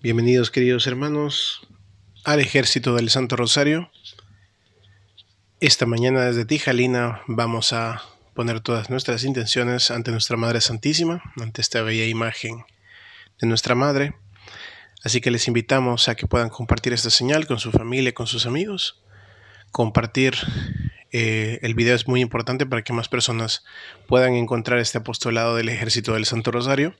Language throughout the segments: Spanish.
Bienvenidos queridos hermanos al ejército del Santo Rosario. Esta mañana desde Tijalina vamos a poner todas nuestras intenciones ante nuestra Madre Santísima, ante esta bella imagen de nuestra Madre. Así que les invitamos a que puedan compartir esta señal con su familia, con sus amigos, compartir eh, el video es muy importante para que más personas puedan encontrar este apostolado del Ejército del Santo Rosario.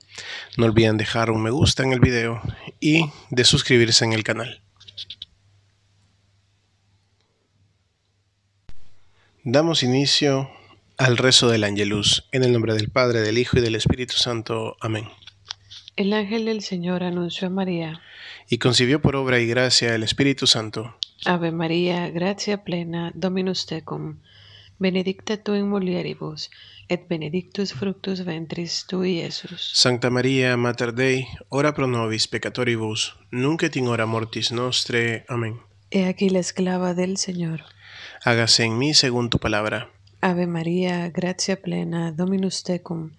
No olviden dejar un me gusta en el video y de suscribirse en el canal. Damos inicio al rezo del Angelus, en el nombre del Padre, del Hijo y del Espíritu Santo. Amén. El ángel del Señor anunció a María. Y concibió por obra y gracia el Espíritu Santo. Ave María, gracia plena, Dominus tecum, benedicta tu in mulieribus, et benedictus fructus ventris y Jesús. Santa Maria, Mater Dei, ora pro nobis peccatoribus, nunc et in hora mortis nostre. Amén. He aquí la esclava del Señor. Hágase en mí según tu palabra. Ave María, gracia plena, Dominus tecum,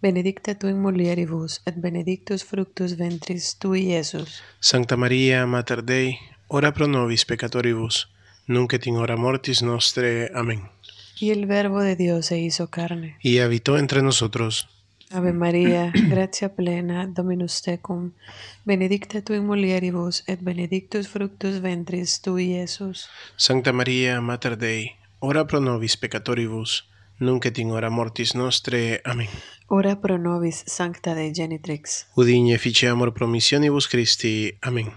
benedicta tu in mulieribus, et benedictus fructus ventris y Jesús. Santa María, Mater Dei, Ora pro nobis peccatoribus, nunc et in hora mortis nostre. Amén. Y el Verbo de Dios se hizo carne. Y habitó entre nosotros. Ave María, gracia plena, Dominus tecum, benedicta tu in mulieribus, et benedictus fructus ventris tui, Iesus. Santa María, Mater Dei, ora pro nobis peccatoribus, nunc et in mortis nostre. Amen. Ora pro nobis, Sancta Dei Genitrix. Udine fice amor promissionibus Christi. Amen.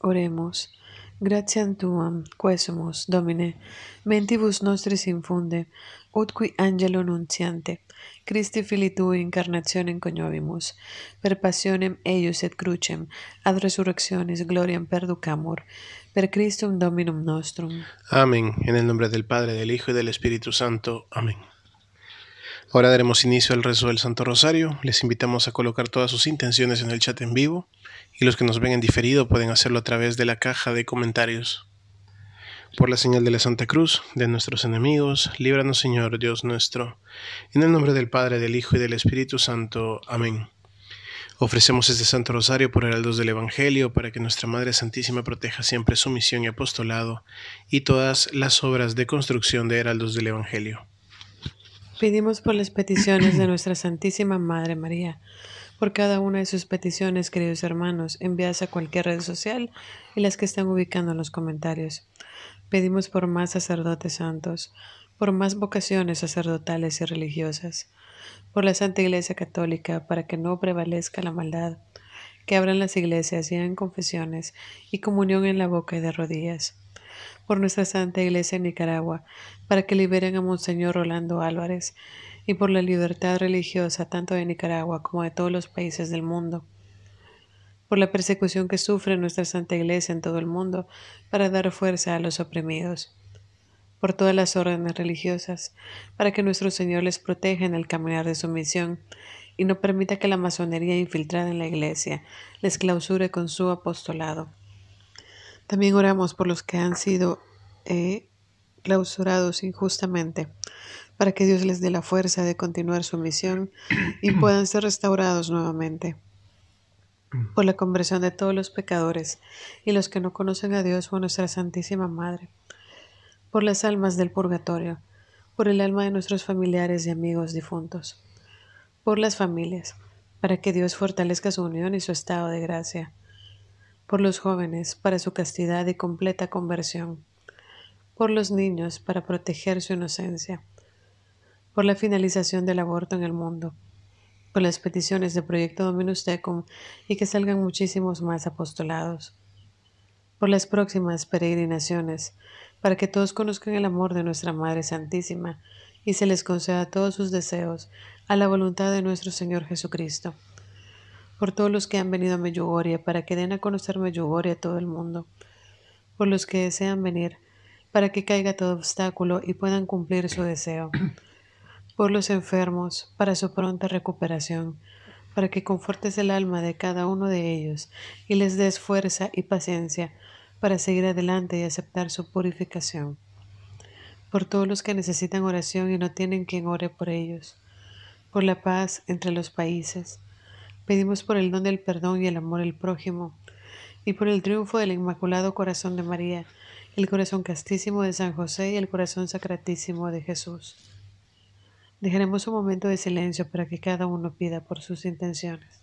Oremos tu tuam, quesumus, Domine, mentibus nostris infunde, ut qui angelo nunciante, Christi fili tui incarnationem coniovimus, per passionem eius et crucem, ad resurrectionis gloriam perducamur, per Christum Dominum nostrum. Amén. En el nombre del Padre, del Hijo y del Espíritu Santo. Amén. Ahora daremos inicio al rezo del Santo Rosario. Les invitamos a colocar todas sus intenciones en el chat en vivo y los que nos ven en diferido pueden hacerlo a través de la caja de comentarios. Por la señal de la Santa Cruz, de nuestros enemigos, líbranos Señor Dios nuestro. En el nombre del Padre, del Hijo y del Espíritu Santo. Amén. Ofrecemos este Santo Rosario por heraldos del Evangelio, para que nuestra Madre Santísima proteja siempre su misión y apostolado y todas las obras de construcción de heraldos del Evangelio. Pedimos por las peticiones de nuestra Santísima Madre María por cada una de sus peticiones, queridos hermanos, enviadas a cualquier red social y las que están ubicando en los comentarios. Pedimos por más sacerdotes santos, por más vocaciones sacerdotales y religiosas, por la Santa Iglesia Católica, para que no prevalezca la maldad, que abran las iglesias y hagan confesiones y comunión en la boca y de rodillas por nuestra Santa Iglesia en Nicaragua, para que liberen a Monseñor Rolando Álvarez, y por la libertad religiosa tanto de Nicaragua como de todos los países del mundo, por la persecución que sufre nuestra Santa Iglesia en todo el mundo, para dar fuerza a los oprimidos, por todas las órdenes religiosas, para que nuestro Señor les proteja en el caminar de su misión y no permita que la masonería infiltrada en la Iglesia les clausure con su apostolado también oramos por los que han sido eh, clausurados injustamente, para que Dios les dé la fuerza de continuar su misión y puedan ser restaurados nuevamente. Mm. Por la conversión de todos los pecadores y los que no conocen a Dios o a nuestra Santísima Madre. Por las almas del purgatorio. Por el alma de nuestros familiares y amigos difuntos. Por las familias, para que Dios fortalezca su unión y su estado de gracia por los jóvenes para su castidad y completa conversión, por los niños para proteger su inocencia, por la finalización del aborto en el mundo, por las peticiones de Proyecto Dominus Tecum y que salgan muchísimos más apostolados, por las próximas peregrinaciones, para que todos conozcan el amor de nuestra Madre Santísima y se les conceda todos sus deseos a la voluntad de nuestro Señor Jesucristo por todos los que han venido a Meyugoria, para que den a conocer Meyugoria a todo el mundo, por los que desean venir, para que caiga todo obstáculo y puedan cumplir su deseo, por los enfermos, para su pronta recuperación, para que confortes el alma de cada uno de ellos y les des fuerza y paciencia para seguir adelante y aceptar su purificación, por todos los que necesitan oración y no tienen quien ore por ellos, por la paz entre los países, Pedimos por el don del perdón y el amor al prójimo, y por el triunfo del Inmaculado Corazón de María, el corazón castísimo de San José y el corazón sacratísimo de Jesús. Dejaremos un momento de silencio para que cada uno pida por sus intenciones.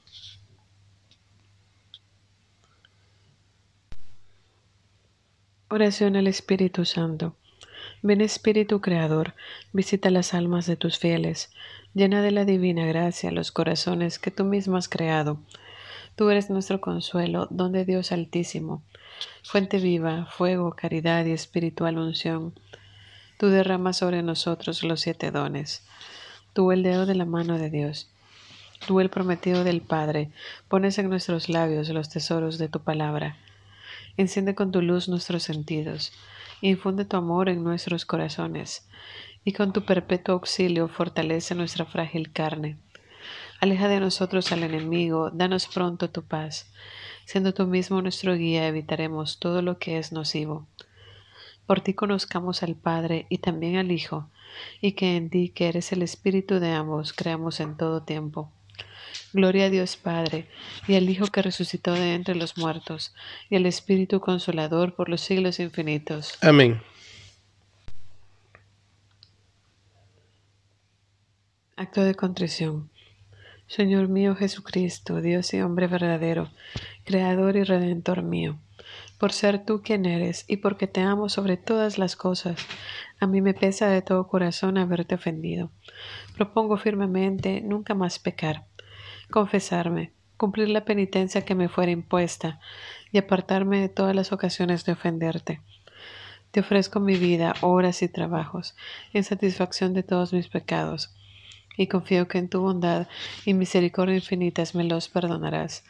Oración al Espíritu Santo. Ven Espíritu Creador, visita las almas de tus fieles, llena de la divina gracia los corazones que tú mismo has creado. Tú eres nuestro consuelo, don de Dios altísimo, fuente viva, fuego, caridad y espiritual unción. Tú derramas sobre nosotros los siete dones. Tú el dedo de la mano de Dios. Tú el prometido del Padre, pones en nuestros labios los tesoros de tu palabra. Enciende con tu luz nuestros sentidos, infunde tu amor en nuestros corazones, y con tu perpetuo auxilio fortalece nuestra frágil carne. Aleja de nosotros al enemigo, danos pronto tu paz. Siendo tú mismo nuestro guía, evitaremos todo lo que es nocivo. Por ti conozcamos al Padre y también al Hijo, y que en ti, que eres el Espíritu de ambos, creamos en todo tiempo Gloria a Dios Padre, y al Hijo que resucitó de entre los muertos, y al Espíritu Consolador por los siglos infinitos. Amén. Acto de contrición. Señor mío Jesucristo, Dios y hombre verdadero, Creador y Redentor mío, por ser tú quien eres y porque te amo sobre todas las cosas, a mí me pesa de todo corazón haberte ofendido. Propongo firmemente nunca más pecar confesarme, cumplir la penitencia que me fuera impuesta y apartarme de todas las ocasiones de ofenderte. Te ofrezco mi vida, horas y trabajos, en satisfacción de todos mis pecados, y confío que en tu bondad y misericordia infinitas me los perdonarás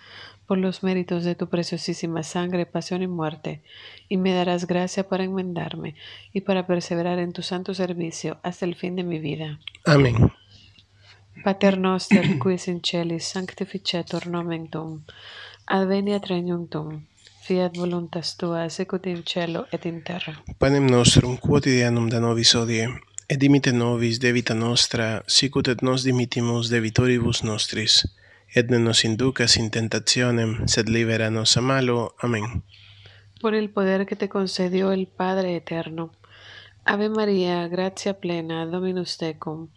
por los méritos de tu preciosísima sangre, pasión y muerte, y me darás gracia para enmendarme y para perseverar en tu santo servicio hasta el fin de mi vida. Amén. Paternoster, quis in celis sanctificetur nomen tuum, adveniat regnum fiat voluntas tua secut in cielo et in terra. Panem nostrum quotidianum da nobis odie, et dimite nobis debita nostra, sicut et nos dimitimus debitoribus nostris, et ne nos inducas in tentationem, sed libera nos a malo. Amén. Por el poder que te concedió el Padre Eterno. Ave María, gracia plena, Dominus tecum.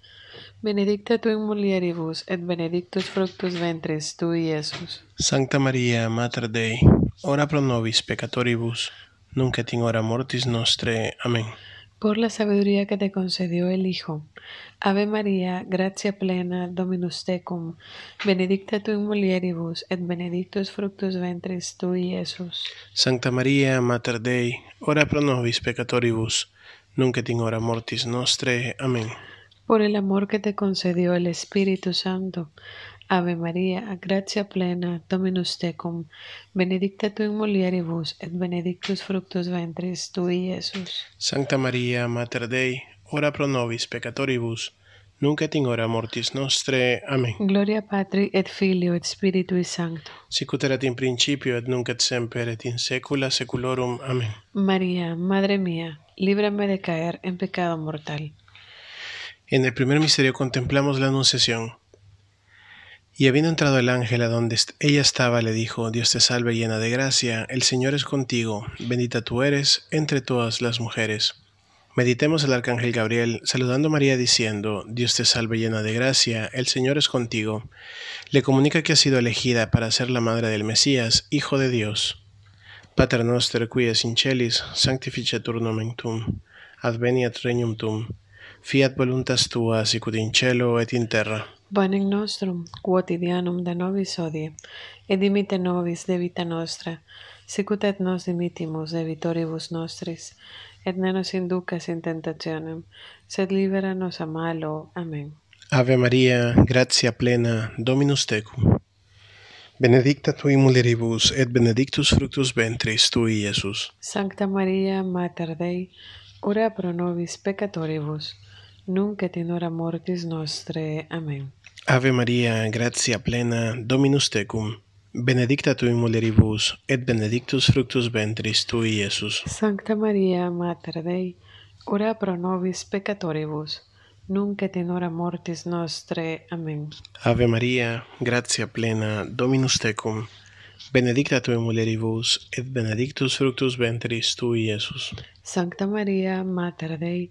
Benedicta tu in mulieribus, et benedictus fructus ventris y Iesus. Santa Maria, Mater Dei, ora pro nobis peccatoribus, nunc et hora mortis nostre. Amén. Por la sabiduría que te concedió el Hijo. Ave María, gracia plena, Dominus tecum, benedicta tu in mulieribus, et benedictus fructus ventris y Iesus. Santa Maria, Mater Dei, ora pro nobis peccatoribus, nunc et hora mortis nostre. Amén por el amor que te concedió el Espíritu Santo. Ave María, gracia plena, Dominus tecum, benedicta tu in mulieribus, et benedictus fructus ventris tui, Jesús. Santa María, Mater Dei, ora pro nobis peccatoribus, nunc et in hora mortis nostre. amén. Gloria Patri et Filio et Spiritui Sancto. Sicut erat in principio et nunc et semper et in saecula saeculorum. amén. María, Madre mía, líbrame de caer en pecado mortal en el primer misterio contemplamos la Anunciación. Y habiendo entrado el ángel a donde ella estaba, le dijo, Dios te salve llena de gracia, el Señor es contigo, bendita tú eres entre todas las mujeres. Meditemos al arcángel Gabriel, saludando a María diciendo, Dios te salve llena de gracia, el Señor es contigo. Le comunica que ha sido elegida para ser la madre del Mesías, Hijo de Dios. Pater noster qui es in sanctificetur adveniat regnum tum Fiat voluntas tua, sicut in cielo et in terra. Panem nostrum, quotidianum da nobis odie, et dimite nobis vita nostra, sicut et nos dimitimus debitoribus nostris, et ne nos inducas in tentationem, sed libera nos a malo. Amén. Ave Maria, gracia plena, Dominus tecum. Benedicta in mulieribus, et benedictus fructus ventris tui, Iesus. Sancta Maria, Mater Dei, ora pro nobis peccatoribus, nunca tenor a mortis nostre. Amen. Ave María, gracia plena, Dominus tecum, benedicta tu in mulieribus, et benedictus fructus ventris tui, Iesus. Sancta Maria, Mater Dei, ora pro nobis peccatoribus, Nunca et in mortis nostre. Amen. Ave Maria, gracia plena, Dominus tecum, benedicta tu in mulieribus, et benedictus fructus ventris tui, Iesus. Sancta Maria, Mater Dei,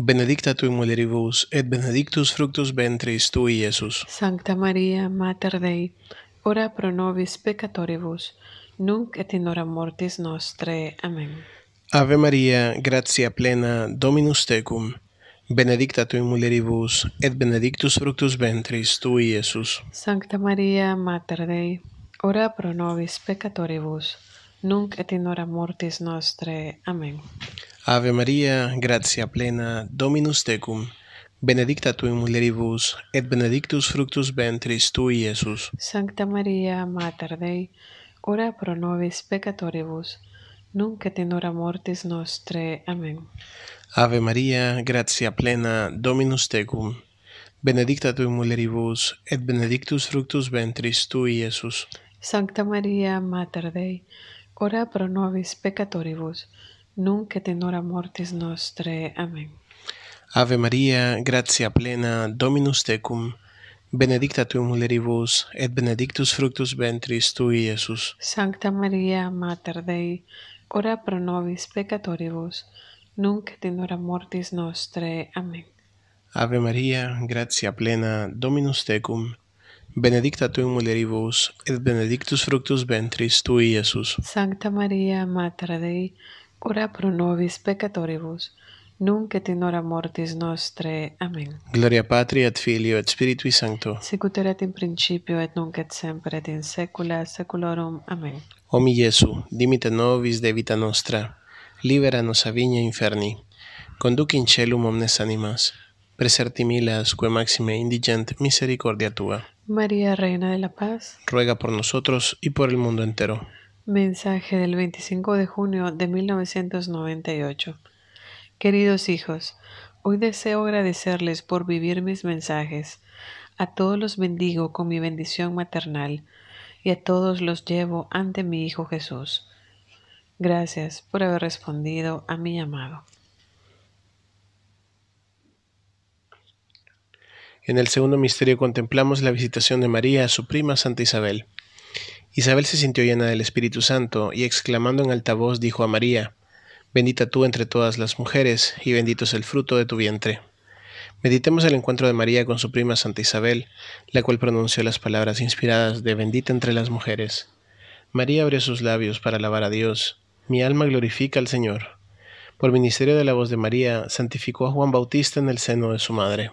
benedicta tu et benedictus fructus ventris tu, Iesus. Sancta Maria, Mater Dei, ora pro nobis peccatoribus, nunc et in hora mortis nostre. Amen. Ave Maria, gratia plena, Dominus tecum, benedicta tu et benedictus fructus ventris tu, Iesus. Sancta Maria, Mater Dei, ora pro nobis peccatoribus, nunc et in hora mortis nostre. Amen. Ave María, gracia plena, Dominus tecum, benedicta tu in et benedictus fructus ventris tui, Iesus. Sancta Maria, Mater Dei, ora pro nobis peccatoribus, nunc et in hora mortis nostre. Amen. Ave Maria, gratia plena, Dominus tecum, benedicta tu in et benedictus fructus ventris tui, Iesus. Sancta Maria, Mater Dei, ora pro nobis peccatoribus, Nunca tenora mortis nostre. Amen. Ave María, gracia plena, Dominus tecum, benedicta tu mulieribus, et benedictus fructus ventris tui, Iesus. Santa María, Mater Dei, ora pro nobis peccatoribus, nunca tenora mortis nostre. Amen. Ave María, gracia plena, Dominus tecum, benedicta tu in mulieribus, et benedictus fructus ventris tui, Iesus. Santa María, Mater Dei, Ora pro nobis peccatoribus, nunc et in mortis nostre. Amen. Gloria Patri et Filio et Spiritui Sancto. Sicut in principio et nunc et semper et in saecula saeculorum. Amen. mi Jesu, dimite nobis de vita nostra, libera nos a inferni, conduc in celum omnes animas, milas, que maxime indigent misericordia tua. María, Reina de la Paz, ruega por nosotros y por el mundo entero. Mensaje del 25 de junio de 1998. Queridos hijos, hoy deseo agradecerles por vivir mis mensajes. A todos los bendigo con mi bendición maternal y a todos los llevo ante mi Hijo Jesús. Gracias por haber respondido a mi llamado. En el segundo misterio contemplamos la visitación de María a su prima Santa Isabel. Isabel se sintió llena del Espíritu Santo y exclamando en alta voz dijo a María, Bendita tú entre todas las mujeres, y bendito es el fruto de tu vientre. Meditemos el encuentro de María con su prima Santa Isabel, la cual pronunció las palabras inspiradas de Bendita entre las mujeres. María abrió sus labios para alabar a Dios. Mi alma glorifica al Señor. Por ministerio de la voz de María, santificó a Juan Bautista en el seno de su madre.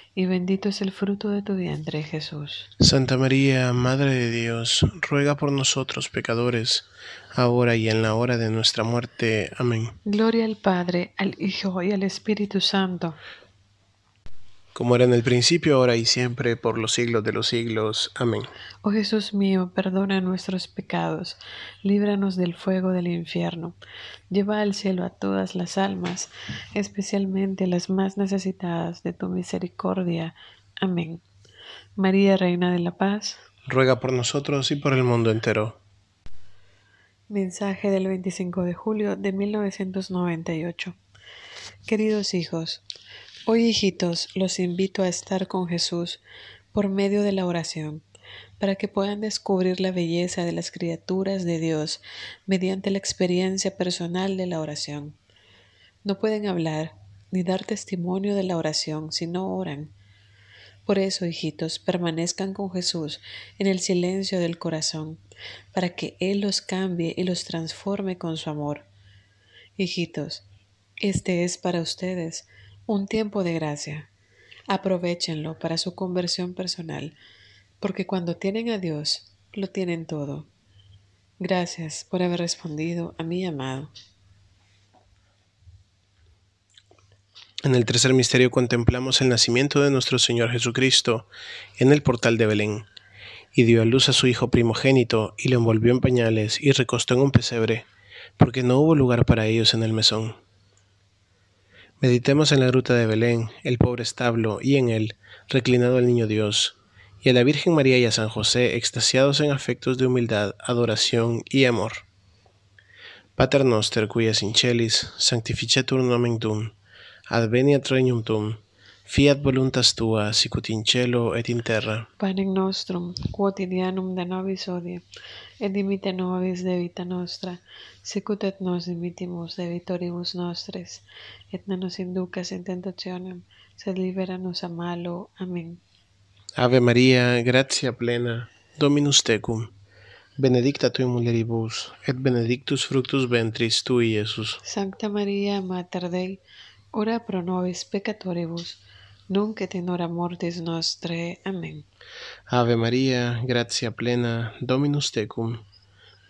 y bendito es el fruto de tu vientre, Jesús. Santa María, Madre de Dios, ruega por nosotros pecadores, ahora y en la hora de nuestra muerte. Amén. Gloria al Padre, al Hijo y al Espíritu Santo como era en el principio, ahora y siempre, por los siglos de los siglos. Amén. Oh Jesús mío, perdona nuestros pecados, líbranos del fuego del infierno, lleva al cielo a todas las almas, especialmente las más necesitadas de tu misericordia. Amén. María, Reina de la Paz, ruega por nosotros y por el mundo entero. Mensaje del 25 de julio de 1998. Queridos hijos, Hoy, hijitos, los invito a estar con Jesús por medio de la oración, para que puedan descubrir la belleza de las criaturas de Dios mediante la experiencia personal de la oración. No pueden hablar ni dar testimonio de la oración si no oran. Por eso, hijitos, permanezcan con Jesús en el silencio del corazón, para que Él los cambie y los transforme con su amor. Hijitos, este es para ustedes un tiempo de gracia. Aprovechenlo para su conversión personal, porque cuando tienen a Dios, lo tienen todo. Gracias por haber respondido a mi llamado. En el tercer misterio contemplamos el nacimiento de nuestro Señor Jesucristo en el portal de Belén, y dio a luz a su Hijo primogénito, y lo envolvió en pañales y recostó en un pesebre, porque no hubo lugar para ellos en el mesón. Meditemos en la gruta de Belén, el pobre establo, y en él, reclinado el Niño Dios, y a la Virgen María y a San José, extasiados en afectos de humildad, adoración y amor. Pater noster, Sinchelis, in celis, sanctificetur nomen tuum, adveniat Fiat voluntas tua, sicut in cielo et in terra. Panem nostrum, quotidianum de nobis odie, et dimite nobis vita nostra, sicut et nos dimitimus debitoribus nostris, et ne nos inducas in tentationem, sed nos a malo. Amén. Ave Maria, gracia plena, Dominus tecum, benedicta tu in et benedictus fructus ventris tui, Iesus. Sancta Maria, Mater Dei, ora pro nobis peccatoribus, Nunca tenor amor mortis nostre. Amén. Ave María, gracia plena, Dominus tecum,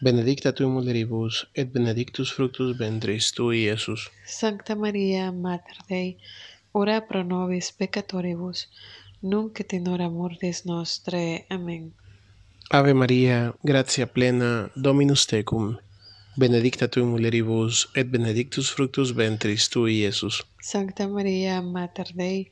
benedicta tu et benedictus fructus ventris tui, Iesus. Santa María, Mater Dei, ora pro nobis peccatoribus, nunca et in mortis nostre. Amén. Ave María, gracia plena, Dominus tecum, benedicta tu muleribus, et benedictus fructus ventris tui, Iesus. Santa María, Mater Dei,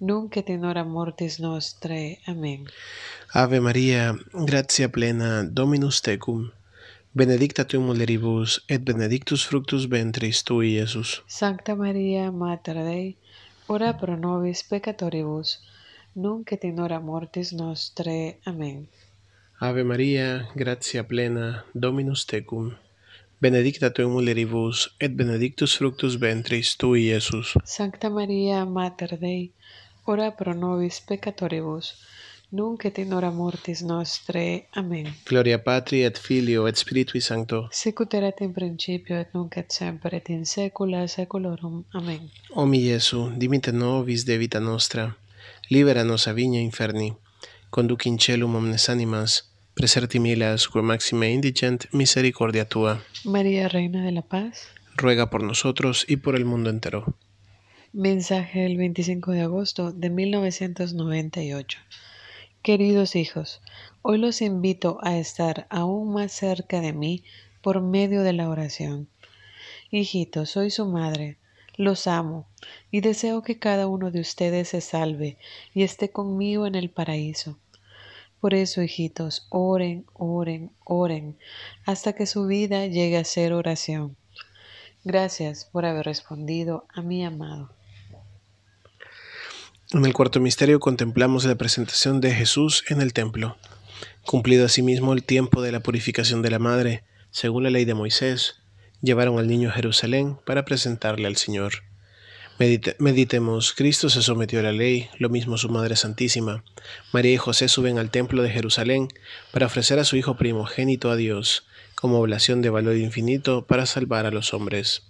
Nunca et in hora mortis nostre. Amen. Ave María, gratia plena, Dominus tecum, benedicta tu mulieribus, et benedictus fructus ventris tui, Iesus. Sancta María, Mater Dei, ora pro nobis peccatoribus, nunc et in hora mortis nostre. Amen. Ave María, gratia plena, Dominus tecum, benedicta tu in et benedictus fructus ventris tui, Iesus. Santa María, Mater Dei, ora pro nobis peccatoribus, nunc et in mortis nostre. Amen. Gloria Patri et Filio et Spiritui Sancto. Sicut erat in principio et nunc et semper et in saecula saeculorum. Amen. O mi Jesu, dimite nobis de vita nostra, libera nos a viña inferni, conduc in celum omnes animas, preserti milas, maxime indigent, misericordia tua. María, Reina de la Paz, ruega por nosotros y por el mundo entero. Mensaje del 25 de agosto de 1998. Queridos hijos, hoy los invito a estar aún más cerca de mí por medio de la oración. Hijitos, soy su madre, los amo y deseo que cada uno de ustedes se salve y esté conmigo en el paraíso. Por eso, hijitos, oren, oren, oren, hasta que su vida llegue a ser oración. Gracias por haber respondido a mi amado. En el cuarto misterio contemplamos la presentación de Jesús en el templo. Cumplido asimismo el tiempo de la purificación de la madre, según la ley de Moisés, llevaron al niño a Jerusalén para presentarle al Señor. meditemos, Cristo se sometió a la ley, lo mismo su Madre Santísima. María y José suben al templo de Jerusalén para ofrecer a su Hijo primogénito a Dios, como oblación de valor infinito para salvar a los hombres.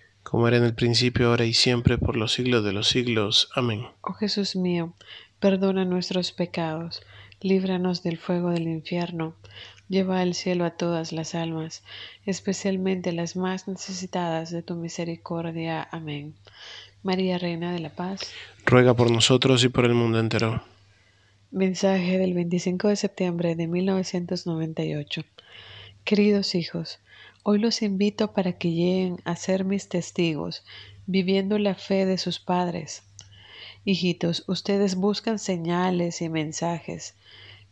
como era en el principio, ahora y siempre, por los siglos de los siglos. Amén. Oh Jesús mío, perdona nuestros pecados, líbranos del fuego del infierno, lleva al cielo a todas las almas, especialmente las más necesitadas de tu misericordia. Amén. María, Reina de la Paz, ruega por nosotros y por el mundo entero. Mensaje del 25 de septiembre de 1998. Queridos hijos, Hoy los invito para que lleguen a ser mis testigos, viviendo la fe de sus padres. Hijitos, ustedes buscan señales y mensajes,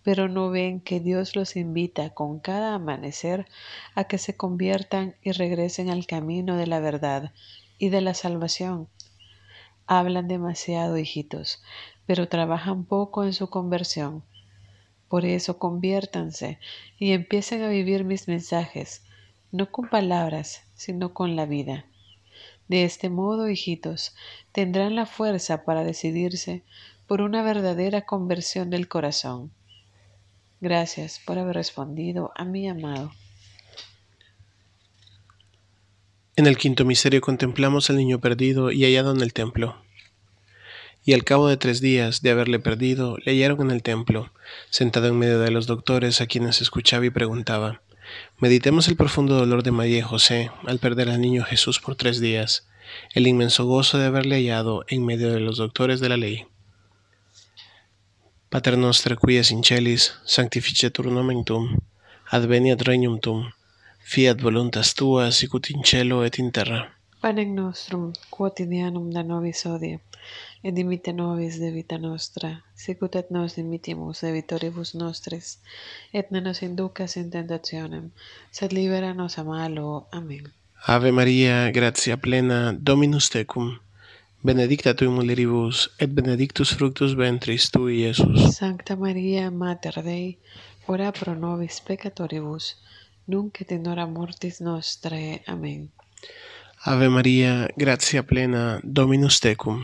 pero no ven que Dios los invita con cada amanecer a que se conviertan y regresen al camino de la verdad y de la salvación. Hablan demasiado, hijitos, pero trabajan poco en su conversión. Por eso conviértanse y empiecen a vivir mis mensajes no con palabras, sino con la vida. De este modo, hijitos, tendrán la fuerza para decidirse por una verdadera conversión del corazón. Gracias por haber respondido a mi amado. En el quinto misterio contemplamos al niño perdido y hallado en el templo. Y al cabo de tres días de haberle perdido, le hallaron en el templo, sentado en medio de los doctores a quienes escuchaba y preguntaba, Meditemos el profundo dolor de María José al perder al niño Jesús por tres días, el inmenso gozo de haberle hallado en medio de los doctores de la ley. Pater noster quia incelis, sanctificetur nomen tuum, adveniat regnum tum, fiat voluntas tua sicut in cielo et in terra. Panem nostrum quotidianum da nobis et dimite nobis de vita nostra, sicut nos dimitimus de vitoribus nostris, et ne nos inducas in tentationem, sed libera nos a malo. Amén. Ave Maria, gracia plena, Dominus tecum, benedicta tu mulieribus, et benedictus fructus ventris tu Iesus. Santa Maria, Mater Dei, ora pro nobis peccatoribus, nunc et in mortis nostre. Amén. Ave María, gracia plena, Dominus tecum,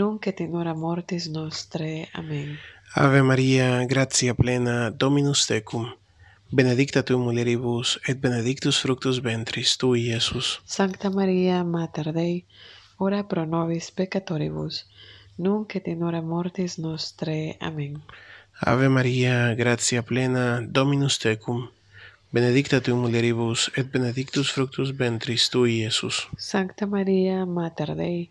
Nunca tenora mortis nostre. Amen. Ave María, gracia plena, Dominus tecum. Benedicta tu mulieribus, et benedictus fructus ventris tu Jesús. Santa María, Mater Dei, ora pro nobis peccatoribus, nunc et hora mortis nostre. Amen. Ave María, gracia plena, Dominus tecum. Benedicta tu mulieribus, et benedictus fructus ventris tu Jesús. Santa María, Mater Dei,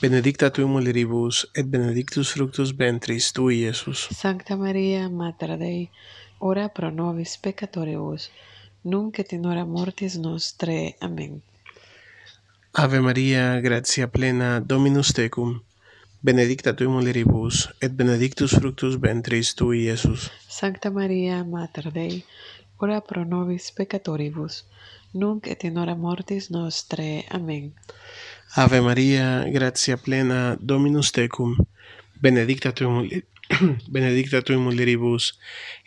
Benedicta tu in mulieribus et benedictus fructus ventris tui Iesus. Sancta Maria, mater Dei, ora pro nobis peccatoribus, nunc et in hora mortis nostrae. Amen. Ave Maria, gratia plena, Dominus tecum. Benedicta tu in mulieribus et benedictus fructus ventris tui Iesus. Sancta Maria, mater Dei, ora pro nobis peccatoribus. nunc et in hora mortis nostre. Amén. Ave María, gracia plena, Dominus tecum, benedicta tu in benedicta mulieribus,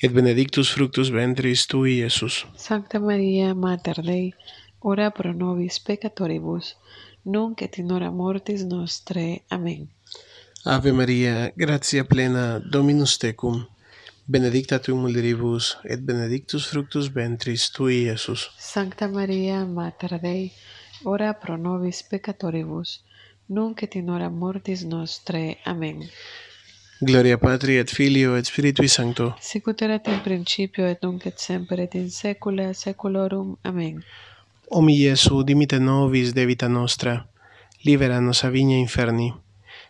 et benedictus fructus ventris tui, Iesus. Santa María, Mater Dei, ora pro nobis peccatoribus, nunc et in hora mortis nostre. Amén. Ave María, gracia plena, Dominus tecum, benedicta tu Mulderibus, et benedictus fructus ventris tui, Iesus. Sancta Maria, Mater Dei, ora pro nobis peccatoribus, nunc et in hora mortis nostre. Amen. Gloria Patri et Filio et Spiritui Sancto. Sicut erat in principio et nunc et semper et in saecula saeculorum. Amen. Omi Jesu dimite nobis debita nostra, libera nos a viña inferni,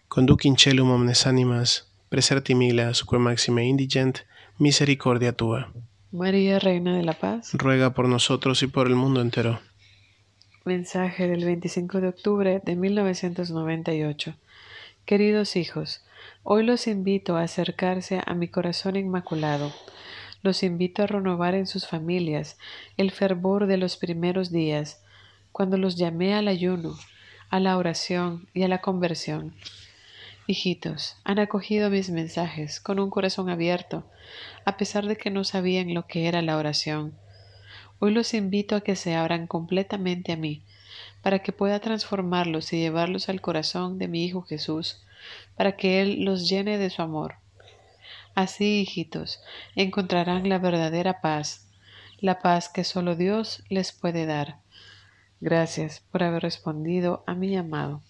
conduc in celum omnes animas, Presertimila, Maxime Indigent, Misericordia Tua. María, Reina de la Paz. Ruega por nosotros y por el mundo entero. Mensaje del 25 de octubre de 1998. Queridos hijos, hoy los invito a acercarse a mi corazón inmaculado. Los invito a renovar en sus familias el fervor de los primeros días, cuando los llamé al ayuno, a la oración y a la conversión. Hijitos, han acogido mis mensajes con un corazón abierto, a pesar de que no sabían lo que era la oración. Hoy los invito a que se abran completamente a mí, para que pueda transformarlos y llevarlos al corazón de mi Hijo Jesús, para que Él los llene de su amor. Así, hijitos, encontrarán la verdadera paz, la paz que solo Dios les puede dar. Gracias por haber respondido a mi llamado.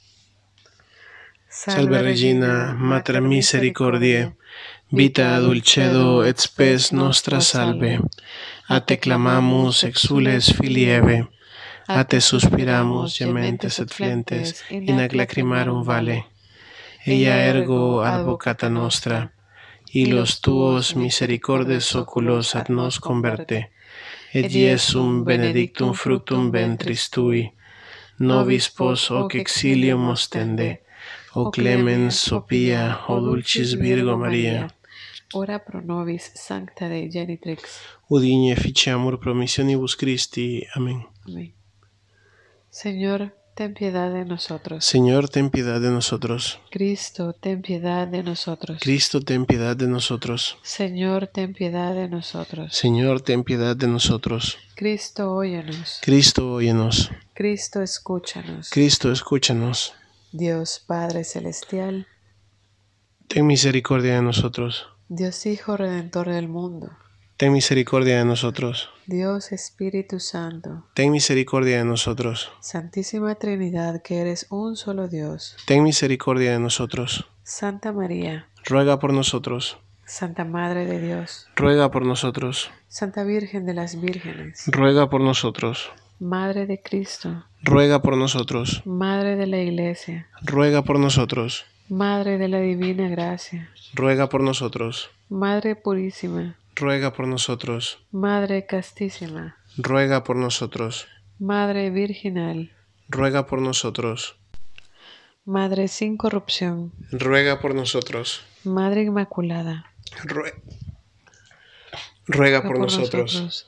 Salve Regina, Mater Misericordiae, vita dulcedo et spes nostra salve. A te clamamus exules filieve, a te suspiramos gementes et flentes, in na vale. Ella ergo advocata nostra, y los tuos misericordes oculos ad nos converte. Et un benedictum fructum ventris tui, nobis pos hoc exilium ostende o clemens, Sophia, oh dulcis Virgo Maria, ora pro nobis sancta de genitrix. Udine amor promissionibus Christi. Amén. Amén. Señor, ten piedad de nosotros. Señor, ten piedad de nosotros. Cristo, ten piedad de nosotros. Cristo, ten piedad de nosotros. Señor, ten piedad de nosotros. Señor, ten piedad de nosotros. Cristo, óyenos. Cristo, óyenos. Cristo, escúchanos. Cristo, escúchanos. Dios Padre Celestial, ten misericordia de nosotros. Dios Hijo Redentor del mundo, ten misericordia de nosotros. Dios Espíritu Santo, ten misericordia de nosotros. Santísima Trinidad, que eres un solo Dios, ten misericordia de nosotros. Santa María, ruega por nosotros. Santa Madre de Dios, ruega por nosotros. Santa Virgen de las Vírgenes, ruega por nosotros. Madre de Cristo, ruega por nosotros. Madre de la Iglesia, ruega por nosotros. Madre de la Divina Gracia, ruega por nosotros. Madre Purísima, ruega por nosotros. Madre Castísima, ruega por nosotros. Madre Virginal, ruega por nosotros. Madre sin corrupción, ruega por nosotros. Madre Inmaculada, ruega, por, nosotros.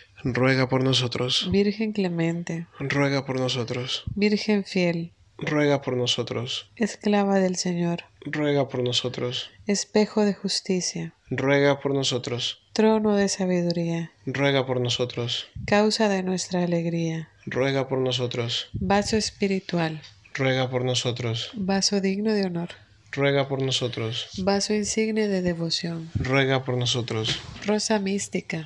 ruega por nosotros. Virgen clemente, ruega por nosotros. Virgen fiel, ruega por nosotros. Esclava del Señor, ruega por nosotros. Espejo de justicia, ruega por nosotros. Trono de sabiduría, ruega por nosotros. Causa de nuestra alegría, ruega por nosotros. Vaso espiritual, ruega por nosotros. Vaso digno de honor. Ruega por nosotros. Vaso insigne de devoción. Ruega por nosotros. Rosa mística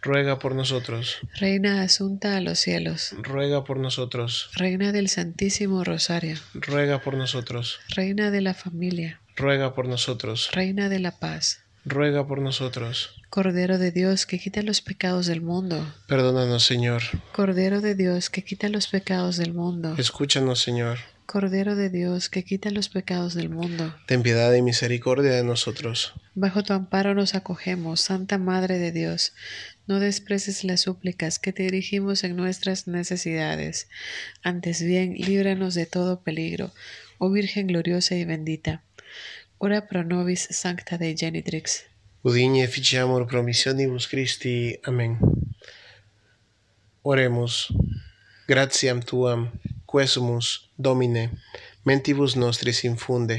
ruega por nosotros. Reina asunta a los cielos, ruega por nosotros. Reina del Santísimo Rosario, ruega por nosotros. Reina de la familia, ruega por nosotros. Reina de la paz, ruega por nosotros. Cordero de Dios que quita los pecados del mundo. Perdónanos, Señor. Cordero de Dios que quita los pecados del mundo. Escúchanos, Señor. Cordero de Dios, que quita los pecados del mundo. Ten piedad y misericordia de nosotros. Bajo tu amparo nos acogemos, Santa Madre de Dios. No despreces las súplicas que te dirigimos en nuestras necesidades. Antes bien, líbranos de todo peligro, oh Virgen gloriosa y bendita. Ora pro nobis sancta de genitrix. Udine ficiamur promissionibus Christi. Amén. Oremos. Gratiam tuam quesumus domine mentibus nostris infunde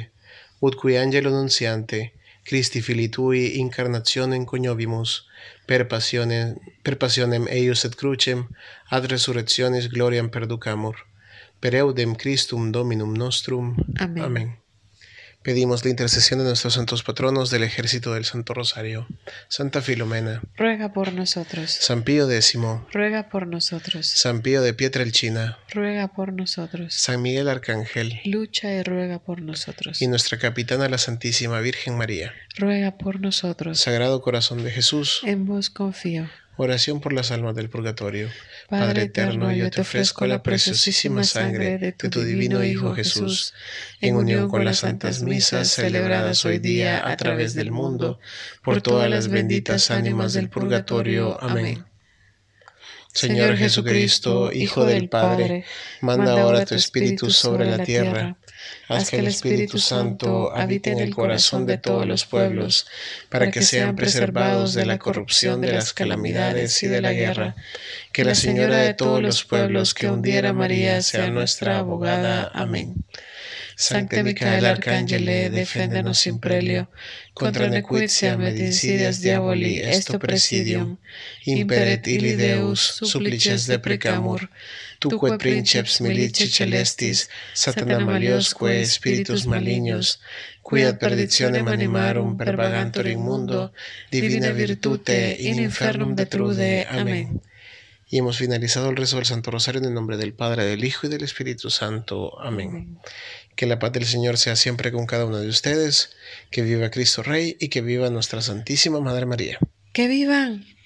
ut qui angelo nunciante Christi fili tui incarnationem cognovimus per passionem, per passionem eius et crucem ad resurrectionis gloriam perducamur per eudem Christum Dominum nostrum amen, amen. Pedimos la intercesión de nuestros santos patronos del ejército del Santo Rosario, Santa Filomena. Ruega por nosotros. San Pío X. Ruega por nosotros. San Pío de China. Ruega por nosotros. San Miguel Arcángel. Lucha y ruega por nosotros. Y nuestra capitana la Santísima Virgen María. Ruega por nosotros. Sagrado Corazón de Jesús. En vos confío. Oración por las almas del purgatorio. Padre eterno, yo te ofrezco la preciosísima sangre de tu divino Hijo Jesús, en unión con las santas misas celebradas hoy día a través del mundo, por todas las benditas ánimas del purgatorio. Amén. Señor Jesucristo, Hijo del Padre, manda ahora tu Espíritu sobre la tierra haz que el Espíritu Santo habite en el corazón de todos los pueblos, para que sean preservados de la corrupción de las calamidades y de la guerra. Que la Señora de todos los pueblos que hundiera María sea nuestra abogada. Amén. Sancte Micael Arcángel, deféndenos sin prelio, contra nequitia medicidas diaboli, esto presidium, imperet ilideus Deus, suplices de precamur, tu que princeps milici celestis, satana maliosque, espíritus malignos, quia perditionem animarum per vagantur el mundo, divina virtute in infernum detrude. Amén. Y hemos finalizado el rezo del Santo Rosario en el nombre del Padre, del Hijo y del Espíritu Santo. Amén. Amén. Que la paz del Señor sea siempre con cada uno de ustedes, que viva Cristo Rey y que viva nuestra Santísima Madre María. Que vivan.